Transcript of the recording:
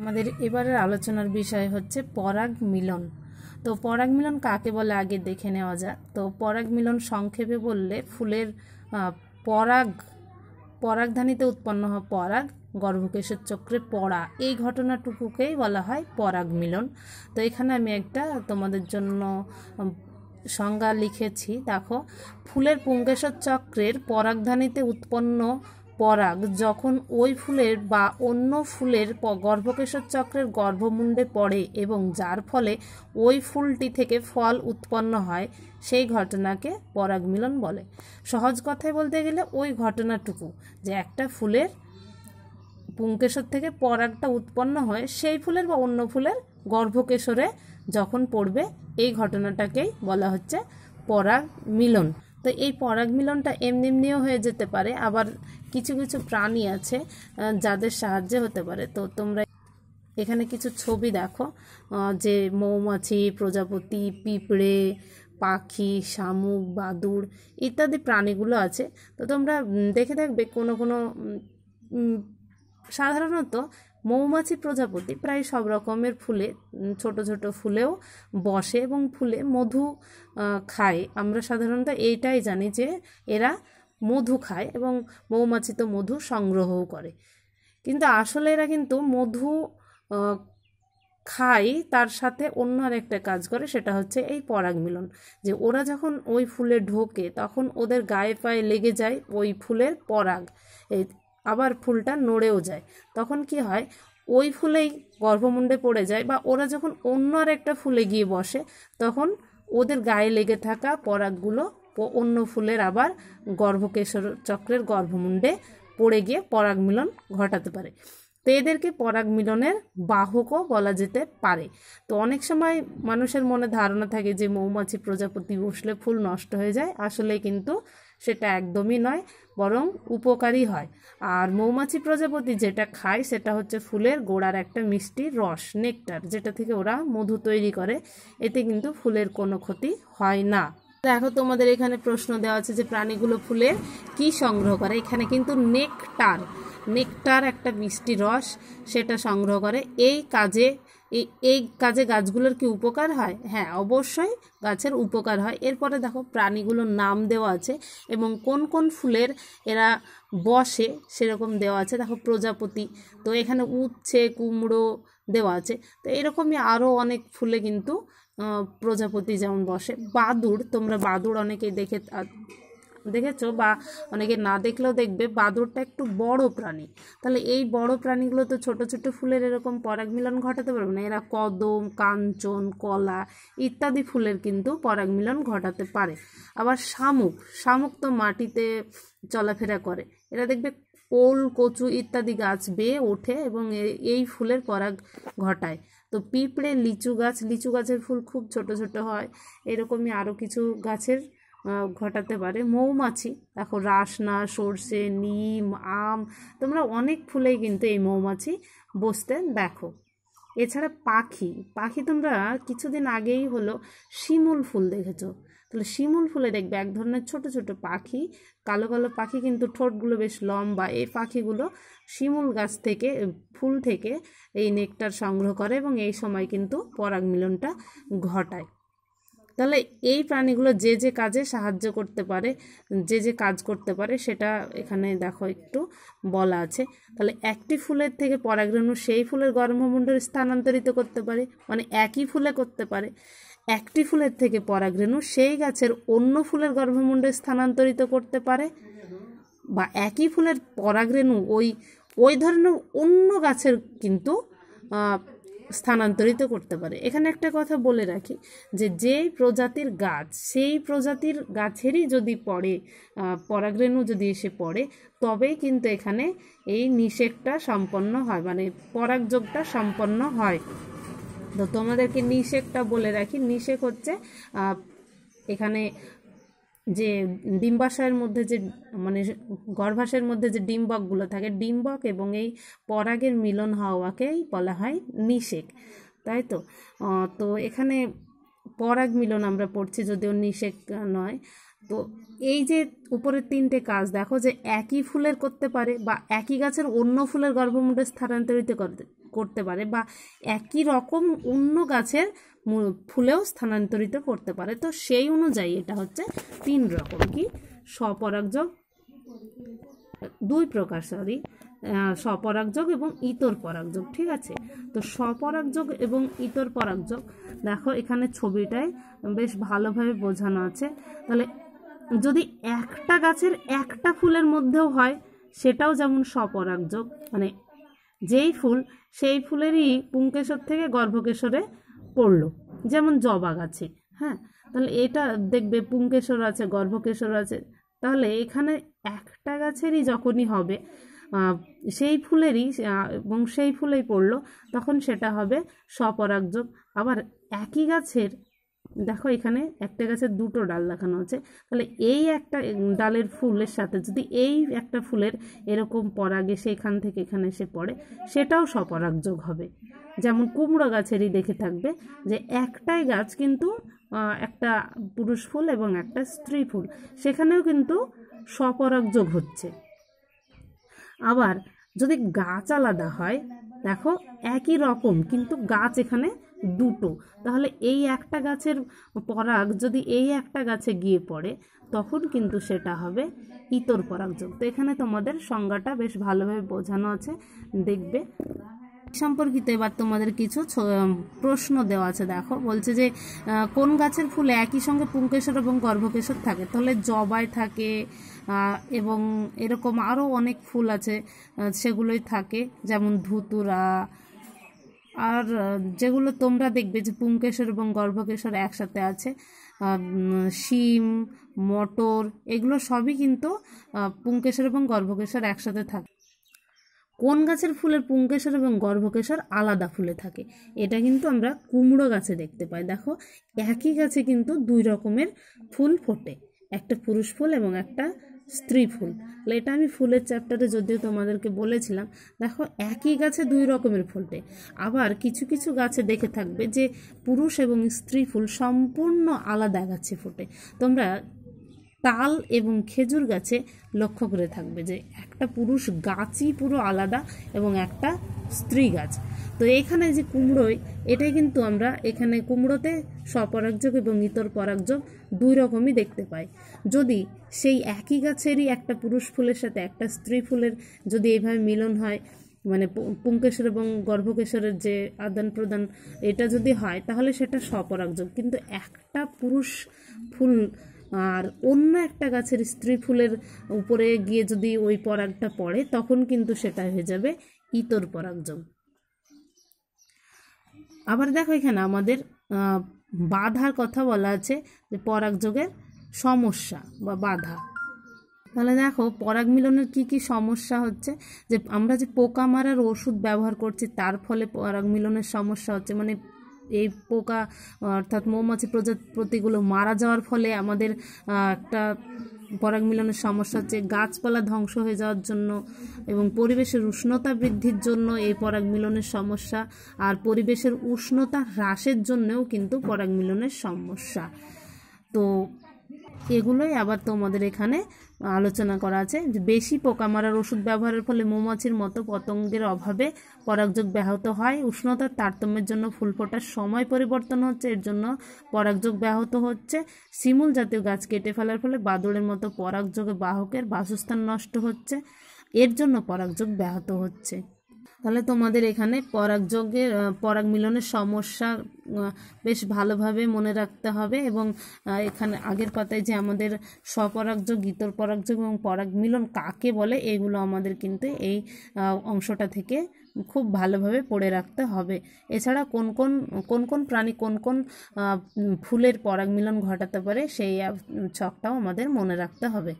আমাদের এবারের আলোচনার বিষয় হচ্ছে পরাগ মিলন তো পরাগ মিলন কাকে বলে আগে দেখে নেওয়া যাক তো পরাগ মিলন সংক্ষেপে বললে ফুলের পরাগ পরাগধানীতে উৎপন্ন হওয়া পরাগ গর্ভকেশের চক্রে পড়া এই ঘটনাটুকুকেই বলা হয় পরাগ মিলন তো এখানে আমি একটা তোমাদের জন্য সংজ্ঞা লিখেছি দেখো ফুলের পুঙ্গেশ্বর চক্রের পরাগধানীতে উৎপন্ন পরাগ যখন ওই ফুলের বা অন্য ফুলের গর্ভকেশর চক্রের গর্ভমুণ্ডে পড়ে এবং যার ফলে ওই ফুলটি থেকে ফল উৎপন্ন হয় সেই ঘটনাকে পরাগ মিলন বলে সহজ কথায় বলতে গেলে ওই ঘটনাটুকু যে একটা ফুলের পুঙ্কেশর থেকে পরাগটা উৎপন্ন হয় সেই ফুলের বা অন্য ফুলের গর্ভকেশরে যখন পড়বে এই ঘটনাটাকেই বলা হচ্ছে পরাগ মিলন তো এই পরাগ মিলনটা এমনি এমনিও হয়ে যেতে পারে আবার কিছু কিছু প্রাণী আছে যাদের সাহায্যে হতে পারে তো তোমরা এখানে কিছু ছবি দেখো যে মৌমাছি প্রজাপতি পিঁপড়ে পাখি শামুক বাদুর ইত্যাদি প্রাণীগুলো আছে তো তোমরা দেখে থাকবে কোনো কোনো সাধারণত মৌমাছি প্রজাপতি প্রায় সব রকমের ফুলে ছোট ছোট ফুলেও বসে এবং ফুলে মধু খায় আমরা সাধারণত এইটাই জানি যে এরা মধু খায় এবং মৌমাছি তো মধু সংগ্রহও করে কিন্তু আসলে এরা কিন্তু মধু খায় তার সাথে অন্য আর একটা কাজ করে সেটা হচ্ছে এই পরাগ মিলন যে ওরা যখন ওই ফুলে ঢোকে তখন ওদের গায়ে পায়ে লেগে যায় ওই ফুলের পরাগ এই আবার ফুলটা নড়েও যায় তখন কি হয় ওই ফুলেই গর্ভমুণ্ডে পড়ে যায় বা ওরা যখন অন্য আর একটা ফুলে গিয়ে বসে তখন ওদের গায়ে লেগে থাকা পরাগগুলো অন্য ফুলের আবার গর্ভকেশর চক্রের গর্ভমুণ্ডে পড়ে গিয়ে পরাগ মিলন ঘটাতে পারে তো এদেরকে পরাগ মিলনের বাহকও বলা যেতে পারে তো অনেক সময় মানুষের মনে ধারণা থাকে যে মৌমাছি প্রজাপতি বসলে ফুল নষ্ট হয়ে যায় আসলে কিন্তু সেটা একদমই নয় বরং উপকারী হয় আর মৌমাছি প্রজাপতি যেটা খায় সেটা হচ্ছে ফুলের গোড়ার একটা মিষ্টি রস নেকটার যেটা থেকে ওরা মধু তৈরি করে এতে কিন্তু ফুলের কোনো ক্ষতি হয় না দেখো তোমাদের এখানে প্রশ্ন দেওয়া আছে যে প্রাণীগুলো ফুলে কি সংগ্রহ করে এখানে কিন্তু নেকটার নেকটার একটা মিষ্টি রস সেটা সংগ্রহ করে এই কাজে এই কাজে গাছগুলোর কি উপকার হয় হ্যাঁ অবশ্যই গাছের উপকার হয় এরপরে দেখো প্রাণীগুলোর নাম দেওয়া আছে এবং কোন কোন ফুলের এরা বসে সেরকম দেওয়া আছে দেখো প্রজাপতি তো এখানে উচ্ছে কুমড়ো দেওয়া আছে তো এরকমই আরও অনেক ফুলে কিন্তু প্রজাপতি যেমন বসে বাদুড় তোমরা বাদুড় অনেকেই দেখে দেখেছো বা অনেকে না দেখলেও দেখবে বাদুরটা একটু বড় প্রাণী তাহলে এই বড় প্রাণীগুলো তো ছোট ছোট ফুলের এরকম পরাগ মিলন ঘটাতে পারবে না এরা কদম কাঞ্চন কলা ইত্যাদি ফুলের কিন্তু পরাগ মিলন ঘটাতে পারে আবার শামুক শামুক তো মাটিতে চলাফেরা করে এরা দেখবে ওল কচু ইত্যাদি গাছ বেয়ে ওঠে এবং এই ফুলের পরাগ ঘটায় তো পিঁপড়ে লিচু গাছ লিচু গাছের ফুল খুব ছোট ছোট হয় এরকমই আরও কিছু গাছের ঘটাতে পারে মৌমাছি দেখো রাসনা সর্ষে নিম আম তোমরা অনেক ফুলেই কিন্তু এই মৌমাছি বসতে দেখো এছাড়া পাখি পাখি তোমরা কিছুদিন আগেই হলো শিমুল ফুল দেখেছো তাহলে শিমুল ফুলে দেখবে এক ধরনের ছোট ছোট পাখি কালো কালো পাখি কিন্তু ঠোঁটগুলো বেশ লম্বা এই পাখিগুলো শিমুল গাছ থেকে ফুল থেকে এই নেকটার সংগ্রহ করে এবং এই সময় কিন্তু পরাগ মিলনটা ঘটায় তাহলে এই প্রাণীগুলো যে যে কাজে সাহায্য করতে পারে যে যে কাজ করতে পারে সেটা এখানে দেখো একটু বলা আছে তাহলে একটি ফুলের থেকে পরাগরেণু সেই ফুলের গর্ভমণ্ডল স্থানান্তরিত করতে পারে মানে একই ফুলে করতে পারে একটি ফুলের থেকে পরাগরেণু সেই গাছের অন্য ফুলের গর্ভমণ্ডল স্থানান্তরিত করতে পারে বা একই ফুলের পরাগরেণু ওই ওই ধরনের অন্য গাছের কিন্তু স্থানান্তরিত করতে পারে এখানে একটা কথা বলে রাখি যে যেই প্রজাতির গাছ সেই প্রজাতির গাছেরই যদি পড়ে পরাগরেণু যদি এসে পড়ে তবেই কিন্তু এখানে এই নিষেকটা সম্পন্ন হয় মানে পরাগযোগটা সম্পন্ন হয় তো তোমাদেরকে নিষেকটা বলে রাখি নিষেক হচ্ছে এখানে যে ডিম্বাশয়ের মধ্যে যে মানে গর্ভাশয়ের মধ্যে যে ডিম্বকগুলো থাকে ডিম্বক এবং এই পরাগের মিলন হওয়াকেই বলা হয় নিষেক তাই তো তো এখানে পরাগ মিলন আমরা পড়ছি যদিও নিষেক নয় তো এই যে উপরের তিনটে কাজ দেখো যে একই ফুলের করতে পারে বা একই গাছের অন্য ফুলের গর্ভমুণ্ডে স্থানান্তরিত করতে পারে বা একই রকম অন্য গাছের ফুলেও স্থানান্তরিত করতে পারে তো সেই অনুযায়ী এটা হচ্ছে তিন রকম কি স্বপরাগযোগ দুই প্রকার সরি স্বপরাগযোগ এবং ইতর পরাগযোগ ঠিক আছে তো স্বপরাগযোগ এবং ইতর পরাগযোগ দেখো এখানে ছবিটায় বেশ ভালোভাবে বোঝানো আছে তাহলে যদি একটা গাছের একটা ফুলের মধ্যেও হয় সেটাও যেমন সপরাগযোগ মানে যেই ফুল সেই ফুলেরই পুংকেশর থেকে গর্ভকেশরে পড়লো যেমন জবা গাছে হ্যাঁ তাহলে এটা দেখবে পুংকেশর আছে গর্ভকেশর আছে তাহলে এখানে একটা গাছেরই যখনই হবে সেই ফুলেরই এবং সেই ফুলেই পড়লো তখন সেটা হবে সপরাগযোগ আবার একই গাছের দেখো এখানে একটা গাছের দুটো ডাল দেখানো হচ্ছে তাহলে এই একটা ডালের ফুলের সাথে যদি এই একটা ফুলের এরকম পরাগ এসে এখান থেকে এখানে এসে পড়ে সেটাও সপরাগযোগ হবে যেমন কুমড়ো গাছেরই দেখে থাকবে যে একটাই গাছ কিন্তু একটা পুরুষ ফুল এবং একটা স্ত্রী ফুল সেখানেও কিন্তু সপরাগযোগ হচ্ছে আবার যদি গাছ আলাদা হয় দেখো একই রকম কিন্তু গাছ এখানে দুটো তাহলে এই একটা গাছের পরাগ যদি এই একটা গাছে গিয়ে পড়ে তখন কিন্তু সেটা হবে ইতর পরাগযোগ তো এখানে তোমাদের সংজ্ঞাটা বেশ ভালোভাবে বোঝানো আছে দেখবে সম্পর্কিত এবার তোমাদের কিছু প্রশ্ন দেওয়া আছে দেখো বলছে যে কোন গাছের ফুলে একই সঙ্গে পুঙ্কেশ্বর এবং গর্ভকেশর থাকে তাহলে জবাই থাকে এবং এরকম আরও অনেক ফুল আছে সেগুলোই থাকে যেমন ধুতুরা আর যেগুলো তোমরা দেখবে যে পুংকেশর এবং গর্ভকেশর একসাথে আছে শিম মটর এগুলো সবই কিন্তু পুংকেশর এবং গর্ভকেশর একসাথে থাকে কোন গাছের ফুলের পুংকেশর এবং গর্ভকেশর আলাদা ফুলে থাকে এটা কিন্তু আমরা কুমড়ো গাছে দেখতে পাই দেখো একই গাছে কিন্তু দুই রকমের ফুল ফোটে একটা পুরুষ ফুল এবং একটা স্ত্রী ফুল এটা আমি ফুলের চ্যাপ্টারে যদিও তোমাদেরকে বলেছিলাম দেখো একই গাছে দুই রকমের ফুল আবার কিছু কিছু গাছে দেখে থাকবে যে পুরুষ এবং স্ত্রী ফুল সম্পূর্ণ আলাদা গাছে ফোটে তোমরা তাল এবং খেজুর গাছে লক্ষ্য করে থাকবে যে একটা পুরুষ গাছই পুরো আলাদা এবং একটা স্ত্রী গাছ তো এখানে যে কুমড়োয় এটাই কিন্তু আমরা এখানে কুমড়োতে স্বপরাগযোগ এবং ইতর পরাগযোগ দুই রকমই দেখতে পাই যদি সেই একই গাছেরই একটা পুরুষ ফুলের সাথে একটা স্ত্রী ফুলের যদি এইভাবে মিলন হয় মানে পুঙ্কেশ্বর এবং গর্ভকেশ্বরের যে আদান প্রদান এটা যদি হয় তাহলে সেটা স্বপরাগযোগ কিন্তু একটা পুরুষ ফুল আর অন্য একটা গাছের স্ত্রী ফুলের উপরে গিয়ে যদি ওই পরাগটা পড়ে তখন কিন্তু সেটা হয়ে যাবে ইতর পরাগযোগ আবার দেখো এখানে আমাদের বাধার কথা বলা আছে যে পরাগ যোগের সমস্যা বা বাধা তাহলে দেখো পরাগ মিলনের কী কী সমস্যা হচ্ছে যে আমরা যে পোকা মারার ওষুধ ব্যবহার করছি তার ফলে পরাগ মিলনের সমস্যা হচ্ছে মানে এই পোকা অর্থাৎ মৌমাছি প্রজাতিগুলো মারা যাওয়ার ফলে আমাদের একটা পরাগ মিলনের সমস্যা হচ্ছে গাছপালা ধ্বংস হয়ে যাওয়ার জন্য এবং পরিবেশের উষ্ণতা বৃদ্ধির জন্য এই পরাগ মিলনের সমস্যা আর পরিবেশের উষ্ণতা হ্রাসের জন্যও কিন্তু পরাগ মিলনের সমস্যা তো এগুলোই আবার তোমাদের এখানে আলোচনা করা আছে বেশি পোকা মারার ওষুধ ব্যবহারের ফলে মৌমাছির মতো পতঙ্গের অভাবে পরাগযোগ ব্যাহত হয় উষ্ণতার তারতম্যের জন্য ফুল ফোটার সময় পরিবর্তন হচ্ছে এর জন্য পরাগযোগ ব্যাহত হচ্ছে শিমুল জাতীয় গাছ কেটে ফেলার ফলে বাদুড়ের মতো পরাগযোগে বাহকের বাসস্থান নষ্ট হচ্ছে এর জন্য পরাগযোগ ব্যাহত হচ্ছে তাহলে তোমাদের এখানে পরাগযোগের পরাগ মিলনের সমস্যা বেশ ভালোভাবে মনে রাখতে হবে এবং এখানে আগের পাতায় যে আমাদের স্বপরাগযোগ ইতর পরাগযোগ এবং পরাগ মিলন কাকে বলে এগুলো আমাদের কিন্তু এই অংশটা থেকে খুব ভালোভাবে পড়ে রাখতে হবে এছাড়া কোন কোন কোন কোন প্রাণী কোন কোন ফুলের পরাগ মিলন ঘটাতে পারে সেই ছকটাও আমাদের মনে রাখতে হবে